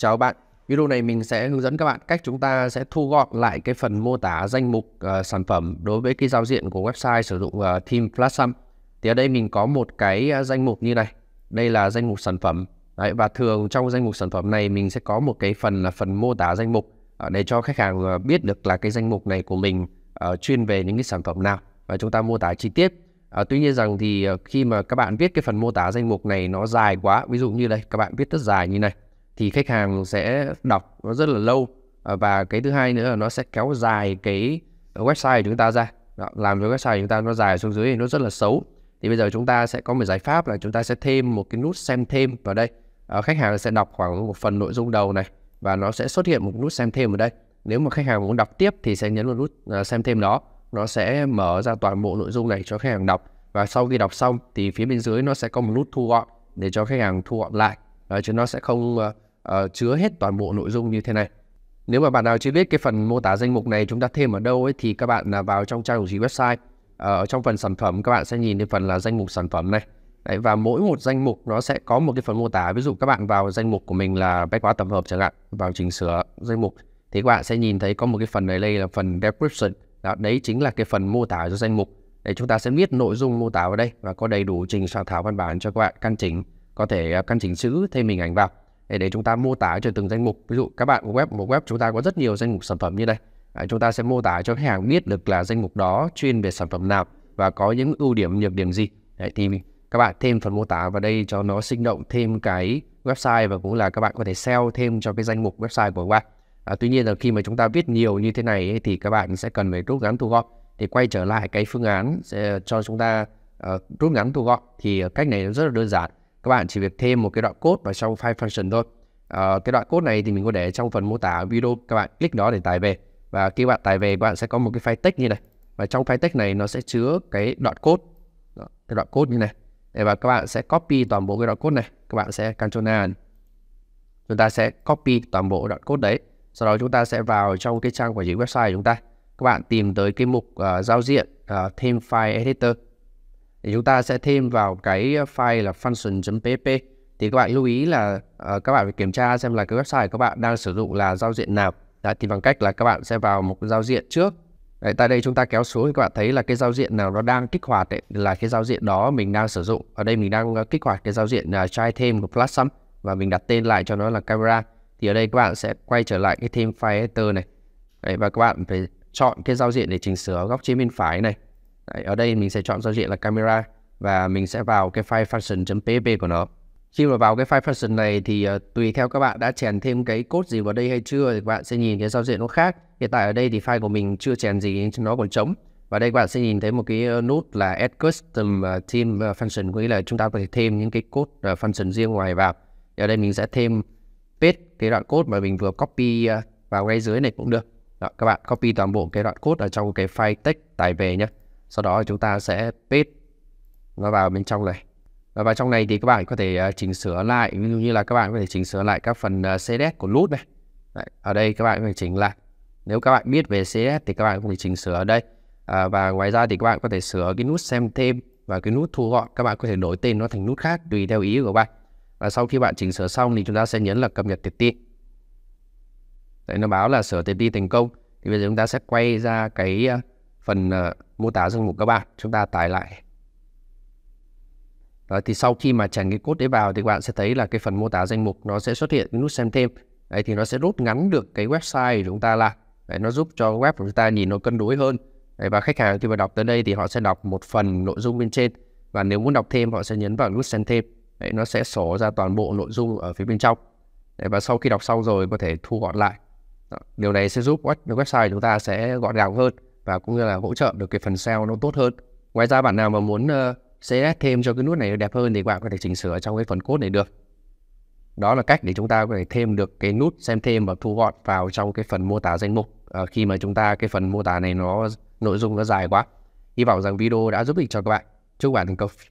Chào bạn, video này mình sẽ hướng dẫn các bạn cách chúng ta sẽ thu gọn lại cái phần mô tả danh mục uh, sản phẩm đối với cái giao diện của website sử dụng uh, Team Flatsum. Thì ở đây mình có một cái uh, danh mục như này. Đây là danh mục sản phẩm. Đấy, và thường trong danh mục sản phẩm này mình sẽ có một cái phần là phần mô tả danh mục uh, để cho khách hàng uh, biết được là cái danh mục này của mình uh, chuyên về những cái sản phẩm nào và chúng ta mô tả chi tiết. À, tuy nhiên rằng thì khi mà các bạn viết cái phần mô tả danh mục này nó dài quá, ví dụ như đây các bạn viết rất dài như này thì khách hàng sẽ đọc nó rất là lâu à, và cái thứ hai nữa là nó sẽ kéo dài cái website của chúng ta ra đó, làm cho website của chúng ta nó dài xuống dưới thì nó rất là xấu thì bây giờ chúng ta sẽ có một giải pháp là chúng ta sẽ thêm một cái nút xem thêm vào đây à, khách hàng sẽ đọc khoảng một phần nội dung đầu này và nó sẽ xuất hiện một nút xem thêm ở đây nếu mà khách hàng muốn đọc tiếp thì sẽ nhấn vào nút à, xem thêm đó nó sẽ mở ra toàn bộ nội dung này cho khách hàng đọc và sau khi đọc xong thì phía bên dưới nó sẽ có một nút thu gọn để cho khách hàng thu gọn lại à, chứ nó sẽ không uh, uh, chứa hết toàn bộ nội dung như thế này. Nếu mà bạn nào chưa biết cái phần mô tả danh mục này chúng ta thêm ở đâu ấy thì các bạn là vào trong trang chủ G website ờ, ở trong phần sản phẩm các bạn sẽ nhìn thấy phần là danh mục sản phẩm này. Đấy, và mỗi một danh mục nó sẽ có một cái phần mô tả ví dụ các bạn vào danh mục của mình là bách hóa tổng hợp chẳng hạn vào chỉnh sửa danh mục thì các bạn sẽ nhìn thấy có một cái phần này đây là phần description đó, đấy chính là cái phần mô tả cho danh mục để chúng ta sẽ biết nội dung mô tả ở đây và có đầy đủ trình soạn thảo văn bản cho các bạn căn chỉnh có thể à, căn chỉnh chữ thêm hình ảnh vào để, để chúng ta mô tả cho từng danh mục ví dụ các bạn web một web chúng ta có rất nhiều danh mục sản phẩm như đây à, chúng ta sẽ mô tả cho khách hàng biết được là danh mục đó chuyên về sản phẩm nào và có những ưu điểm nhược điểm gì Đấy, thì các bạn thêm phần mô tả vào đây cho nó sinh động thêm cái website và cũng là các bạn có thể sell thêm cho cái danh mục website của bạn à, tuy nhiên là khi mà chúng ta viết nhiều như thế này thì các bạn sẽ cần phải rút ngắn thu gọn thì quay trở lại cái phương án sẽ cho chúng ta uh, rút ngắn thu gọn thì ờ, cách này rất là đơn giản các bạn chỉ việc thêm một cái đoạn code vào trong file function thôi à, cái đoạn code này thì mình có để trong phần mô tả video các bạn click đó để tải về và khi bạn tải về các bạn sẽ có một cái file text như này và trong file text này nó sẽ chứa cái đoạn code Đó, cái đoạn code như này và các bạn sẽ copy toàn bộ cái đoạn code này các bạn sẽ Ctrl A chúng ta sẽ copy toàn bộ đoạn code đấy sau đó chúng ta sẽ vào trong cái trang quản trị website của chúng ta các bạn tìm tới cái mục uh, giao diện uh, thêm file editor thì chúng ta sẽ thêm vào cái file là function.pp thì các bạn lưu ý là uh, các bạn phải kiểm tra xem là cái website các bạn đang sử dụng là giao diện nào Đấy, thì bằng cách là các bạn sẽ vào một giao diện trước Đấy, tại đây chúng ta kéo xuống thì các bạn thấy là cái giao diện nào nó đang kích hoạt ấy, là cái giao diện đó mình đang sử dụng ở đây mình đang ờ, kích hoạt cái giao diện uh, try thêm của Plasm và mình đặt tên lại cho nó là camera thì ở đây các bạn sẽ quay trở lại cái thêm file editor này Đấy, và các bạn phải chọn cái giao diện để chỉnh sửa góc trên bên phải này Đấy, ở đây mình sẽ chọn giao diện là camera và mình sẽ vào cái file function.pp của nó. Khi mà vào cái file function này thì uh, tùy theo các bạn đã chèn thêm cái code gì vào đây hay chưa thì các bạn sẽ nhìn cái giao diện nó khác. Hiện tại ở đây thì file của mình chưa chèn gì nên nó còn trống. Và đây các bạn sẽ nhìn thấy một cái ờ, nút là add custom ờ, team function có nghĩa là chúng ta có thể thêm những cái code function riêng ngoài vào. Thì ở đây mình sẽ thêm paste cái đoạn code mà mình vừa copy vào ngay dưới này cũng được. Đó, các bạn copy toàn bộ cái đoạn code ở trong cái file text tải về nhé sau đó chúng ta sẽ paste nó vào bên trong này và vào trong này thì các bạn có thể ờ, chỉnh sửa lại ví dụ như là các bạn có thể chỉnh sửa lại các phần ờ, CSS của nút này Đấy, ở đây các bạn có thể chỉnh lại nếu các bạn biết về CSS thì các bạn có thể chỉnh sửa ở đây à, và ngoài ra thì các bạn có thể sửa cái nút xem thêm và cái nút thu gọn các bạn có thể đổi tên nó thành nút khác tùy theo ý của bạn và sau khi bạn chỉnh sửa xong thì chúng ta sẽ nhấn là cập nhật tiệp tin Đấy, nó báo là sửa tiệp tin thành công thì bây giờ chúng ta sẽ quay ra cái phần ờ, mô tả danh mục các bạn chúng ta tải lại Đấy, thì sau khi mà chèn cái cốt đấy vào thì các bạn sẽ thấy là cái phần mô tả danh mục nó sẽ xuất hiện cái nút xem thêm đấy, thì nó sẽ rút ngắn được cái website của chúng ta là, đấy, nó giúp cho web của chúng ta nhìn nó cân đối hơn đấy, và khách hàng khi mà đọc tới đây thì họ sẽ đọc một phần nội dung bên trên và nếu muốn đọc thêm họ sẽ nhấn vào nút xem thêm đấy, nó sẽ sổ ra toàn bộ nội dung ở phía bên trong đấy, và sau khi đọc xong rồi có thể thu gọn lại Đó, điều này sẽ giúp website của chúng ta sẽ gọn gàng hơn và cũng như là hỗ trợ được cái phần SEO nó tốt hơn. Ngoài ra bạn nào mà muốn uh, thêm cho cái nút này đẹp hơn thì bạn có thể chỉnh sửa trong cái phần code này được. Đó là cách để chúng ta có thể thêm được cái nút xem thêm và thu gọn vào trong cái phần mô tả danh mục uh, khi mà chúng ta cái phần mô tả này nó nội dung nó dài quá. Hy vọng rằng video đã giúp ích cho các bạn. Chúc bạn thành công.